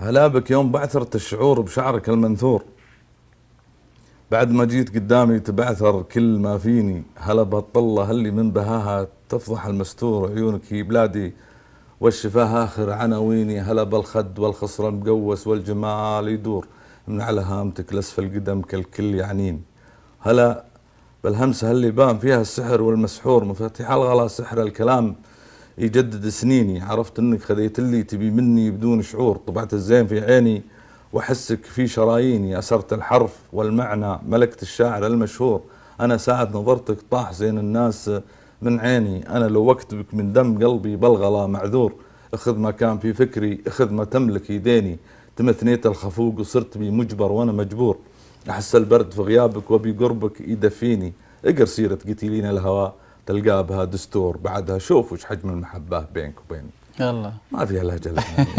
هلا بك يوم بعثرت الشعور بشعرك المنثور بعد ما جيت قدامي تبعثر كل ما فيني هلا بطلة هلي من بهاها تفضح المستور عيونك يا بلادي والشفاه آخر عناويني هلا بالخد والخصر المقوس والجمال يدور من على هامتك لأسفل القدم كالكل يعنين هلا بالهمسة هلي بان فيها السحر والمسحور مفاتيح الغلا سحر الكلام يجدد سنيني عرفت انك خذيت اللي تبي مني بدون شعور طبعت الزين في عيني واحسك في شراييني اسرت الحرف والمعنى ملكت الشاعر المشهور انا ساعة نظرتك طاح زين الناس من عيني انا لو اكتبك من دم قلبي بلغلا معذور اخذ ما كان في فكري اخذ ما تملك يديني تمثنيت الخفوق وصرت بي مجبر وانا مجبور احس البرد في غيابك وبقربك يدفيني اقر سيره قتيلين الهواء تلقاه بها دستور بعدها شوف وش حجم المحبه بينك وبين الله ما فيها لهجه